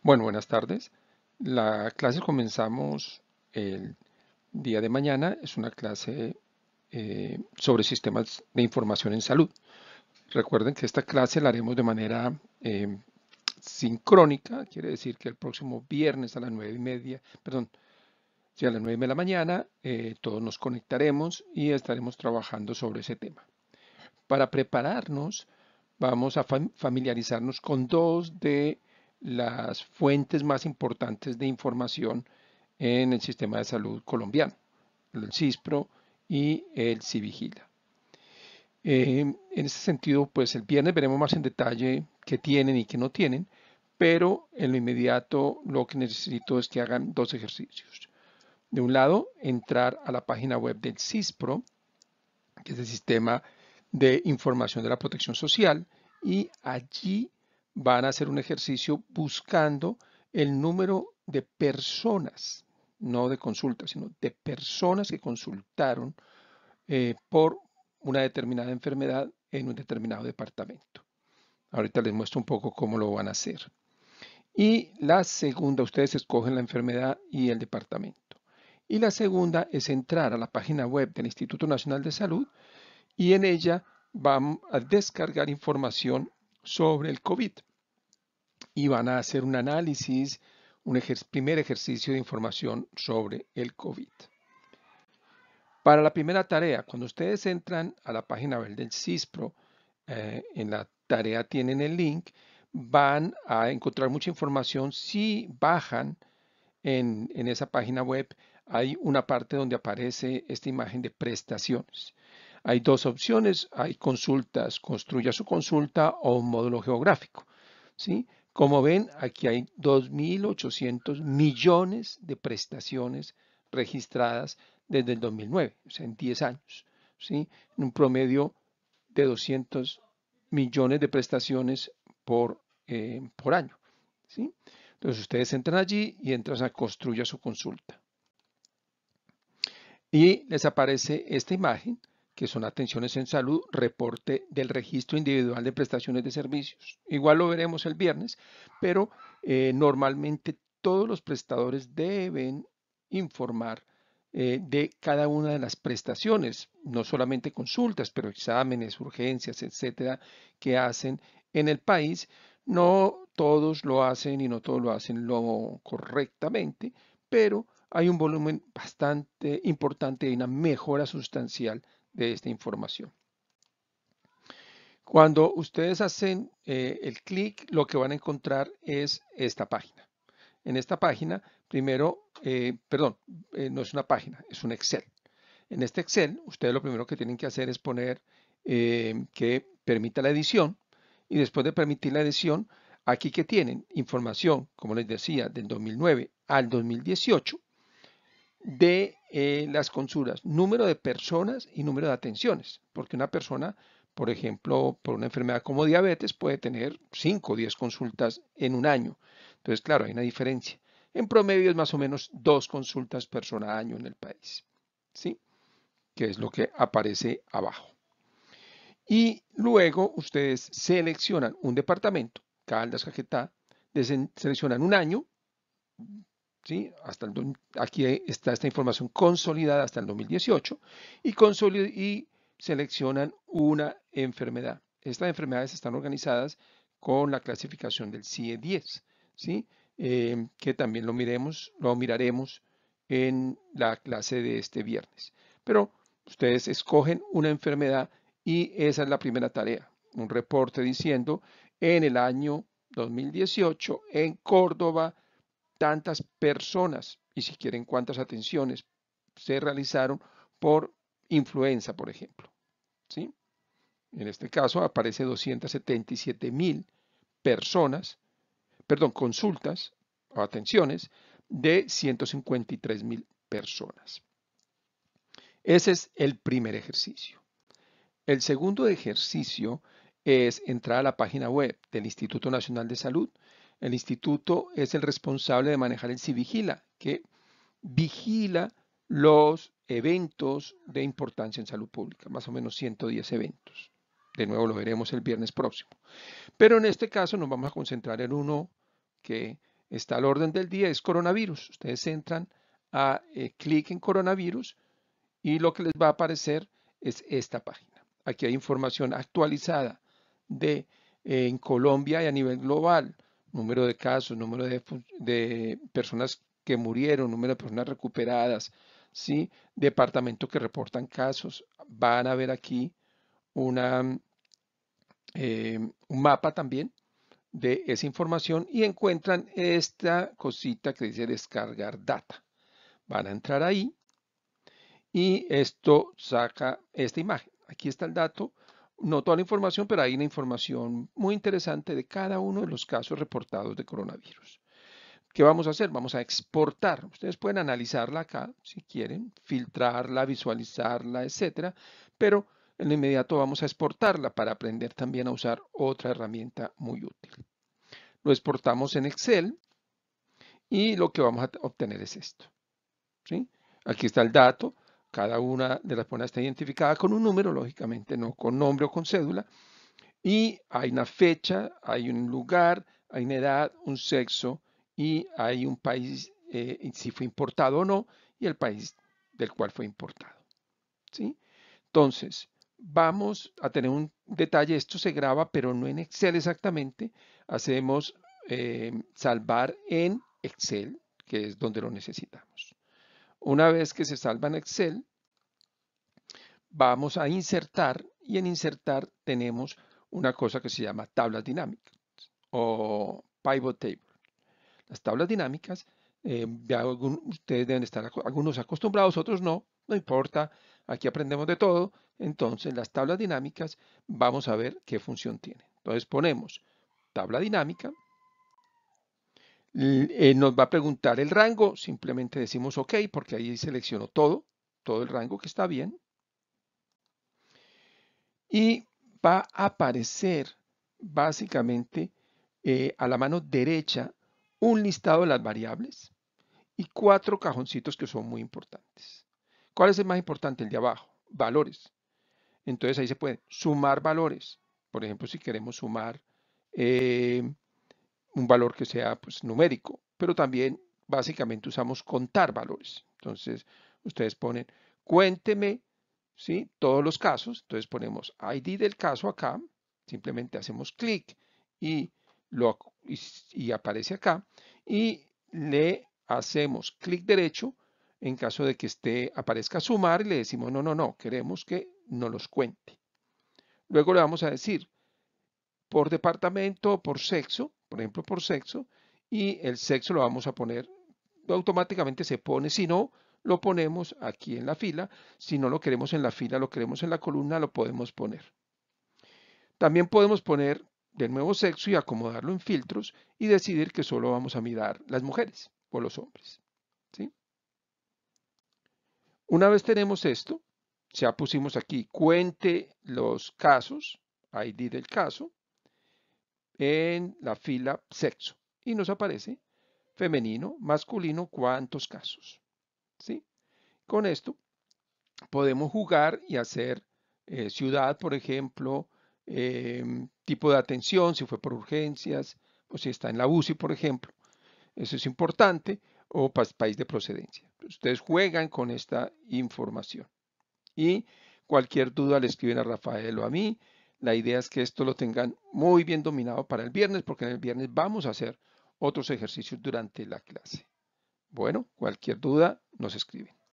Bueno, buenas tardes. La clase comenzamos el día de mañana. Es una clase eh, sobre sistemas de información en salud. Recuerden que esta clase la haremos de manera eh, sincrónica. Quiere decir que el próximo viernes a las nueve y media, perdón, ya a las nueve de la mañana, eh, todos nos conectaremos y estaremos trabajando sobre ese tema. Para prepararnos, vamos a familiarizarnos con dos de las fuentes más importantes de información en el sistema de salud colombiano, el CISPRO y el CIVIGILA. Eh, en ese sentido, pues el viernes veremos más en detalle qué tienen y qué no tienen, pero en lo inmediato lo que necesito es que hagan dos ejercicios. De un lado, entrar a la página web del CISPRO, que es el Sistema de Información de la Protección Social, y allí van a hacer un ejercicio buscando el número de personas, no de consultas, sino de personas que consultaron eh, por una determinada enfermedad en un determinado departamento. Ahorita les muestro un poco cómo lo van a hacer. Y la segunda, ustedes escogen la enfermedad y el departamento. Y la segunda es entrar a la página web del Instituto Nacional de Salud y en ella van a descargar información sobre el COVID y van a hacer un análisis, un primer ejercicio de información sobre el COVID. Para la primera tarea, cuando ustedes entran a la página web del CISPRO, eh, en la tarea tienen el link, van a encontrar mucha información. Si bajan en, en esa página web, hay una parte donde aparece esta imagen de prestaciones. Hay dos opciones, hay consultas, construya su consulta o un módulo geográfico. ¿sí? Como ven, aquí hay 2.800 millones de prestaciones registradas desde el 2009, o sea, en 10 años, ¿sí? en un promedio de 200 millones de prestaciones eh, por, año. ¿sí? Entonces ustedes entran allí y entran a construir su consulta. Y les aparece esta imagen que son atenciones en salud, reporte del registro individual de prestaciones de servicios. Igual lo veremos el viernes, pero eh, normalmente todos los prestadores deben informar eh, de cada una de las prestaciones, no solamente consultas, pero exámenes, urgencias, etcétera, que hacen en el país. No todos lo hacen y no todos lo hacen lo correctamente, pero hay un volumen bastante importante y una mejora sustancial de esta información. Cuando ustedes hacen eh, el clic, lo que van a encontrar es esta página. En esta página, primero, eh, perdón, eh, no es una página, es un Excel. En este Excel, ustedes lo primero que tienen que hacer es poner que permita la edición. Y después de permitir la edición, aquí que tienen información, como les decía, del 2009 al 2018 de eh, las consultas número de personas y número de atenciones, porque una persona, por ejemplo, por una enfermedad como diabetes puede tener 5 o 10 consultas en un año. Entonces, claro, hay una diferencia. En promedio es más o menos dos consultas persona año en el país, ¿sí? Que es lo que aparece abajo. Y luego ustedes seleccionan un departamento, Caldas, Cajetá, seleccionan un año, hasta aquí está esta información consolidada hasta el 2018 y, y seleccionan una enfermedad. Estas enfermedades están organizadas con la clasificación del CIE-10, e ¿sí? Eh, que también lo, miremos, lo miraremos en la clase de este viernes. Pero ustedes escogen una enfermedad y esa es la primera tarea. Un reporte diciendo en el año 2018 en Córdoba tantas personas y si quieren cuántas atenciones se realizaron por influenza, por ejemplo. ¿sí? En este caso aparece 277 mil personas, perdón, consultas o atenciones de 153 mil personas. Ese es el primer ejercicio. El segundo ejercicio es entrar a la página web del Instituto Nacional de Salud el instituto es el responsable de manejar el Civigila, que vigila los eventos de importancia en salud pública, más o menos 110 eventos. De nuevo lo veremos el viernes próximo. Pero en este caso nos vamos a concentrar en uno que está al orden del día, es coronavirus. Ustedes entran a eh, clic en coronavirus y lo que les va a aparecer es esta página. Aquí hay información actualizada de eh, en Colombia y a nivel global número de casos, número de, personas que murieron, número de personas recuperadas, ¿sí? departamento que reportan casos. Van a ver aquí una, eh, un mapa también de esa información y encuentran esta cosita que dice descargar data. Van a entrar ahí y esto saca esta imagen. Aquí está el dato no toda la información, pero hay una información muy interesante de cada uno de los casos reportados de coronavirus. ¿Qué vamos a hacer? Vamos a exportar. Ustedes pueden analizarla acá si quieren, filtrarla, visualizarla, etcétera, pero en inmediato vamos a exportarla para aprender también a usar otra herramienta muy útil. Lo exportamos en Excel y lo que vamos a obtener es esto. ¿sí? Aquí está el dato. Cada una de las personas está identificada con un número, lógicamente, no con nombre o con cédula. Y hay una fecha, hay un lugar, hay una edad, un sexo y hay un país, eh, si fue importado o no, y el país del cual fue importado. ¿sí? Entonces, vamos a tener un detalle. Esto se graba, pero no en Excel exactamente. Hacemos eh, salvar en Excel, que es donde lo necesitamos. Una vez que se salva en Excel, vamos a insertar y en insertar tenemos una cosa que se llama tablas dinámicas o pivot table. Las tablas dinámicas, eh, ustedes deben estar algunos acostumbrados, otros no, no importa, aquí aprendemos de todo. Entonces, las tablas dinámicas, vamos a ver qué función tiene Entonces ponemos tabla dinámica, eh, nos va a preguntar el rango, simplemente decimos OK porque ahí seleccionó todo, todo el rango que está bien. Y va a aparecer básicamente eh, a la mano derecha un listado de las variables y cuatro cajoncitos que son muy importantes. ¿Cuál es el más importante? El de abajo, valores. Entonces ahí se puede sumar valores. Por ejemplo, si queremos sumar eh, un valor que sea pues, numérico, pero también básicamente usamos contar valores. Entonces, ustedes ponen, cuénteme, ¿sí? Todos los casos. Entonces ponemos ID del caso acá, simplemente hacemos clic y, lo, y, aparece acá. Y le hacemos clic derecho en caso de que esté, aparezca sumar y le decimos, no, no, no, queremos que no los cuente. Luego le vamos a decir, por departamento o por sexo, por ejemplo, por sexo, y el sexo lo vamos a poner, automáticamente se pone, si no, lo ponemos aquí en la fila, si no lo queremos en la fila, lo queremos en la columna, lo podemos poner. También podemos poner del nuevo sexo y acomodarlo en filtros y decidir que solo vamos a mirar las mujeres o los hombres. Una vez tenemos esto, ya pusimos aquí cuente los casos, ID del caso, en la fila sexo y nos aparece femenino, masculino, cuántos casos. ¿Sí? Con esto podemos jugar y hacer eh, ciudad, por ejemplo, em, tipo de atención, si fue por urgencias o si está en la UCI, por ejemplo. Eso es importante. O país de procedencia. Ustedes juegan con esta información. Y cualquier duda le escriben a Rafael o a mí. La idea es que esto lo tengan muy bien dominado para el viernes, porque en el viernes vamos a hacer otros ejercicios durante la clase. Bueno, cualquier duda nos escriben.